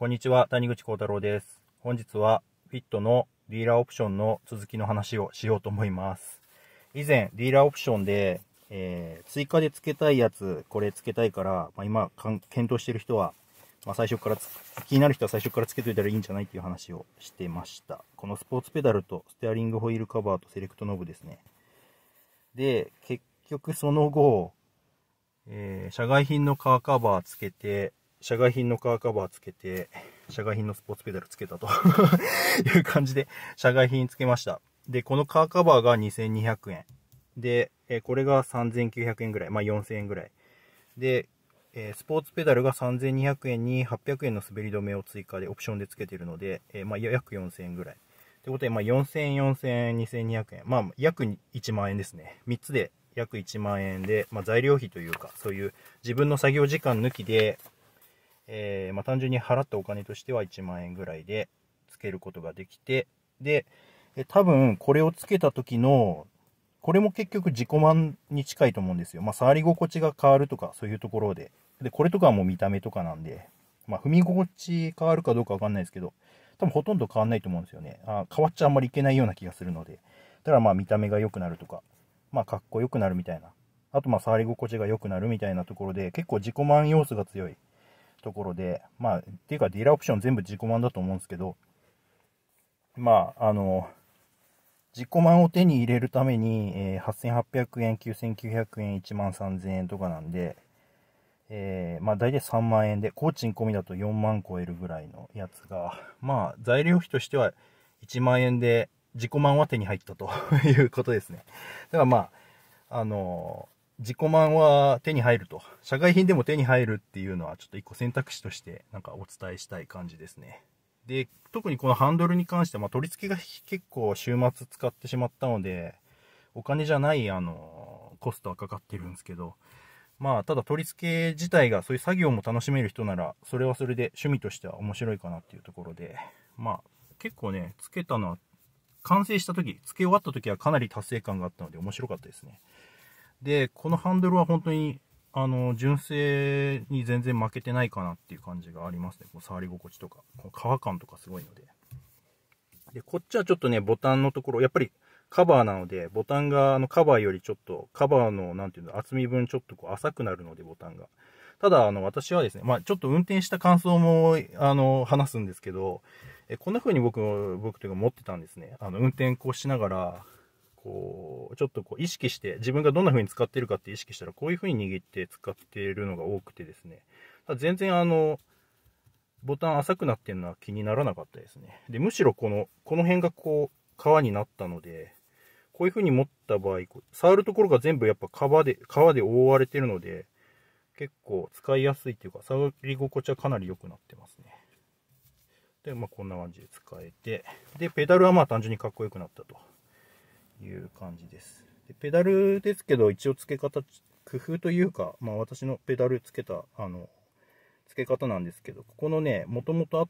こんにちは、谷口幸太郎です。本日は、フィットのディーラーオプションの続きの話をしようと思います。以前、ディーラーオプションで、えー、追加で付けたいやつ、これ付けたいから、まあ、今検討してる人は、まあ、最初から気になる人は最初から付けといたらいいんじゃないっていう話をしてました。このスポーツペダルとステアリングホイールカバーとセレクトノブですね。で、結局その後、えー、社外品のカーカバー付けて、社外品のカーカバーつけて、社外品のスポーツペダルつけたと いう感じで、社外品つけました。で、このカーカバーが2200円。で、えこれが3900円ぐらい。まあ、4000円ぐらい。で、えスポーツペダルが3200円に800円の滑り止めを追加でオプションでつけてるので、えまあ、約4000円ぐらい。ってことで、まあ、4000円、4000円、2200円。まあ、約1万円ですね。3つで約1万円で、まあ、材料費というか、そういう自分の作業時間抜きで、えー、まあ、単純に払ったお金としては1万円ぐらいでつけることができて、で、多分これをつけた時の、これも結局自己満に近いと思うんですよ。まあ、触り心地が変わるとか、そういうところで。で、これとかはもう見た目とかなんで、まあ、踏み心地変わるかどうかわかんないですけど、多分ほとんど変わんないと思うんですよね。あ変わっちゃあんまりいけないような気がするので。だからまあ見た目が良くなるとか、まあかっこよくなるみたいな。あとまあ触り心地が良くなるみたいなところで、結構自己満要素が強い。ところで、まあ、っていうかディーラーオプション全部自己満だと思うんですけど、まあ、あの、自己満を手に入れるために、えー、8800円、9900円、1万3000円とかなんで、えー、まあ大体3万円で、工賃込みだと4万超えるぐらいのやつが、まあ材料費としては1万円で自己満は手に入ったということですね。だからまあ、あのー自己満は手に入ると。社外品でも手に入るっていうのは、ちょっと一個選択肢として、なんかお伝えしたい感じですね。で、特にこのハンドルに関しては、まあ、取り付けが結構週末使ってしまったので、お金じゃない、あの、コストはかかってるんですけど、まあ、ただ取り付け自体がそういう作業も楽しめる人なら、それはそれで趣味としては面白いかなっていうところで、まあ、結構ね、付けたのは、完成した時、付け終わった時はかなり達成感があったので面白かったですね。で、このハンドルは本当に、あの、純正に全然負けてないかなっていう感じがありますね。こう触り心地とか、この皮感とかすごいので。で、こっちはちょっとね、ボタンのところ、やっぱりカバーなので、ボタンがあのカバーよりちょっと、カバーの、なんていうの、厚み分ちょっとこう浅くなるので、ボタンが。ただ、あの、私はですね、まあ、ちょっと運転した感想も、あの、話すんですけど、えこんな風に僕、僕というか持ってたんですね。あの、運転こうしながら、こう、ちょっとこう意識して、自分がどんな風に使ってるかって意識したら、こういう風に握って使っているのが多くてですね。ただ全然あの、ボタン浅くなってるのは気にならなかったですね。で、むしろこの、この辺がこう、皮になったので、こういう風に持った場合、触るところが全部やっぱ皮で、革で覆われてるので、結構使いやすいというか、触り心地はかなり良くなってますね。で、まあこんな感じで使えて、で、ペダルはまあ単純にかっこよくなったと。いう感じです。でペダルですけど、一応付け方、工夫というか、まあ、私のペダル付けた、あの、付け方なんですけど、ここのね、もともと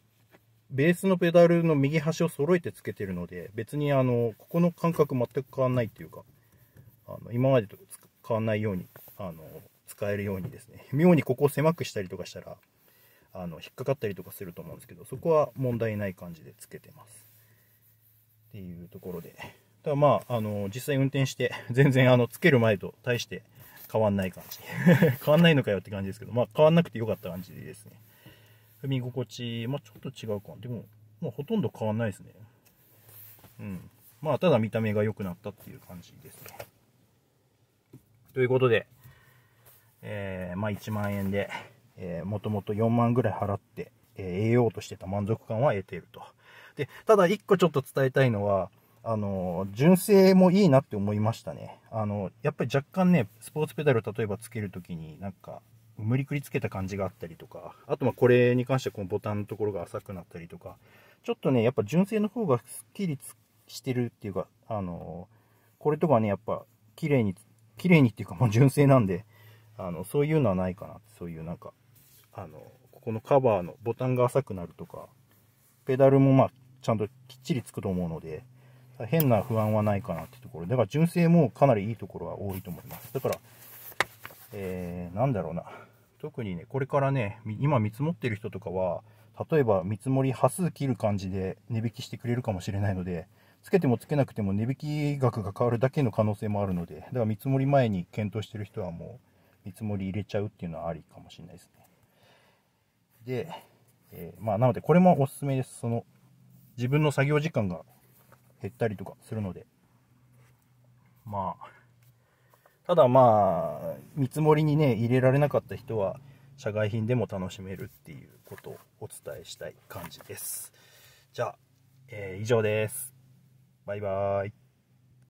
ベースのペダルの右端を揃えて付けてるので、別にあの、ここの感覚全く変わんないっていうか、あの今までと変わんないように、あの、使えるようにですね、妙にここを狭くしたりとかしたら、あの、引っかかったりとかすると思うんですけど、そこは問題ない感じで付けてます。っていうところで、ただまあ、あの、実際運転して、全然あの、つける前と大して変わんない感じ。変わんないのかよって感じですけど、まあ変わんなくてよかった感じですね。踏み心地、まあちょっと違うか。でも、まあほとんど変わんないですね。うん。まあただ見た目が良くなったっていう感じですね。ということで、えー、まあ1万円で、えー、もともと4万ぐらい払って、えー、得ようとしてた満足感は得ていると。で、ただ1個ちょっと伝えたいのは、あの、純正もいいなって思いましたね。あの、やっぱり若干ね、スポーツペダル例えばつけるときになんか、無理くりつけた感じがあったりとか、あとまこれに関してはこのボタンのところが浅くなったりとか、ちょっとね、やっぱ純正の方がスッキリしてるっていうか、あの、これとかね、やっぱ綺麗に、綺麗にっていうかもう純正なんで、あの、そういうのはないかな。そういうなんか、あの、ここのカバーのボタンが浅くなるとか、ペダルもまあ、ちゃんときっちりつくと思うので、変な不安はないかなってところ。だから純正もかなりいいところは多いと思います。だから、えー、なんだろうな。特にね、これからね、今見積もってる人とかは、例えば見積もり端数切る感じで値引きしてくれるかもしれないので、つけてもつけなくても値引き額が変わるだけの可能性もあるので、だから見積もり前に検討してる人はもう見積もり入れちゃうっていうのはありかもしれないですね。で、えー、まあなのでこれもおすすめです。その自分の作業時間が減ったりとかするので、まあ、ただまあ、見積もりにね、入れられなかった人は、社外品でも楽しめるっていうことをお伝えしたい感じです。じゃあ、えー、以上です。バイバーイ。